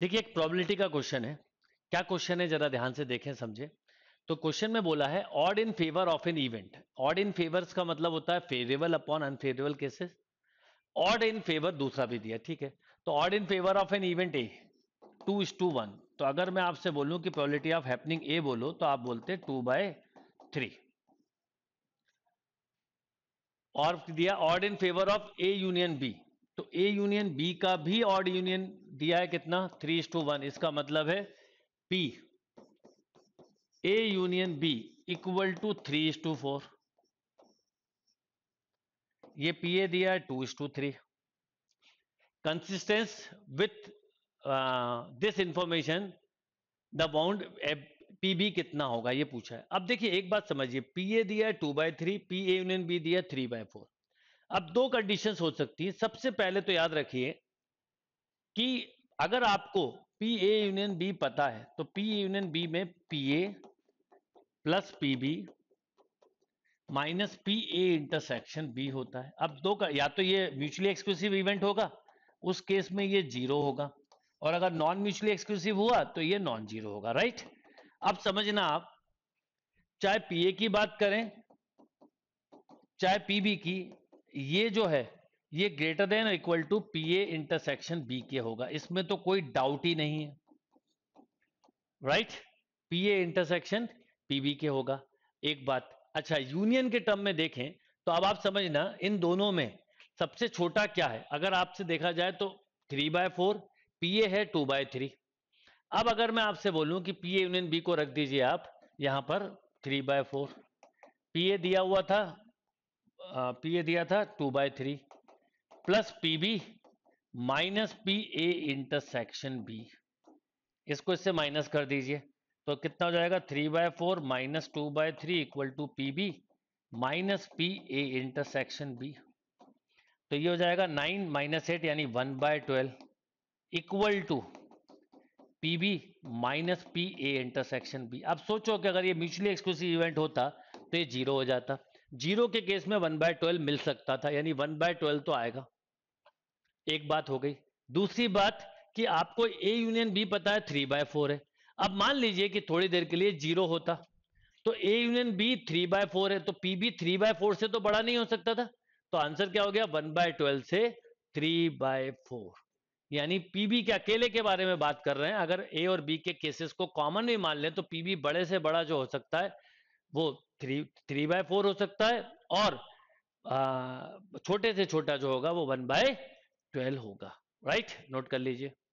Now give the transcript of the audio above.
देखिए एक प्रोबेबिलिटी का क्वेश्चन है क्या क्वेश्चन है जरा ध्यान से देखें समझे तो क्वेश्चन में बोला है odd in favour of an event odd in favours का मतलब होता है favourable upon unfavourable cases odd in favour दूसरा भी दिया ठीक है तो odd in favour of an event A two is to one तो अगर मैं आपसे बोलूं कि प्रोबेबिलिटी ऑफ हैपनिंग ए बोलो तो आप बोलते टू बाय थ्री और दिया odd in favour of A union B तो ए यूनियन बी का भी ऑड यूनियन दिया है कितना थ्री टू वन इसका मतलब है P A union B equal to three to four ये पी ए दिया है two to three consistence with this information the bound P B कितना होगा ये पूछा है अब देखिए एक बात समझिए पी ए दिया है two by three P A union B दिया थ्री बाय फोर अब दो कंडीशन हो सकती है सबसे पहले तो याद रखिए कि अगर आपको पी ए यूनियन बी पता है तो पी ए यूनियन बी में P A plus P B minus P A intersection B होता है अब दो का या तो ये म्यूचुअली एक्सक्लूसिव इवेंट होगा उस केस में ये जीरो होगा और अगर नॉन म्यूचुअली एक्सक्लूसिव हुआ तो ये नॉन जीरो होगा राइट अब समझना आप चाहे पीए की बात करें चाहे पी बी की ये जो है ये greater than equal to P A intersection B के होगा इसमें तो कोई डाउट ही नहीं है right P A intersection P B के होगा एक बात अच्छा यूनियन के टर्म में देखें तो अब आप समझना इन दोनों में सबसे छोटा क्या है अगर आपसे देखा जाए तो three by four P A है टू बाय थ्री अब अगर मैं आपसे बोलूं कि पी ए यूनियन बी को रख दीजिए आप यहां पर three by four P A दिया हुआ था पी ए दिया था two by three plus P B minus P A intersection B इसको इससे माइनस कर दीजिए तो कितना हो जाएगा three by four minus two by three equal to P B minus P A intersection B तो ये हो जाएगा नाइन माइनस एट यानी one by twelve equal to P B minus P A intersection B अब सोचो कि अगर ये म्यूचुअली एक्सक्लूसिव इवेंट होता तो ये जीरो हो जाता जीरो के केस में वन बाय ट्वेल्व मिल सकता था यानी वन बाय ट्वेल्व तो आएगा एक बात हो गई दूसरी बात कि आपको ए यूनियन बी पता है थ्री बाय फोर है अब मान लीजिए कि थोड़ी देर के लिए जीरो होता तो A union B three by four है तो P B three by four से तो बड़ा नहीं हो सकता था तो आंसर क्या हो गया वन बाय ट्वेल्व से थ्री बाय फोर यानी पीबी के अकेले के बारे में बात कर रहे हैं अगर ए और बी के केसेस को कॉमन भी मान लें तो पीबी बड़े से बड़ा जो हो सकता है वो थ्री थ्री बाय फोर हो सकता है और आ, छोटे से छोटा जो होगा वो वन बाय ट्वेल्व होगा राइट नोट कर लीजिए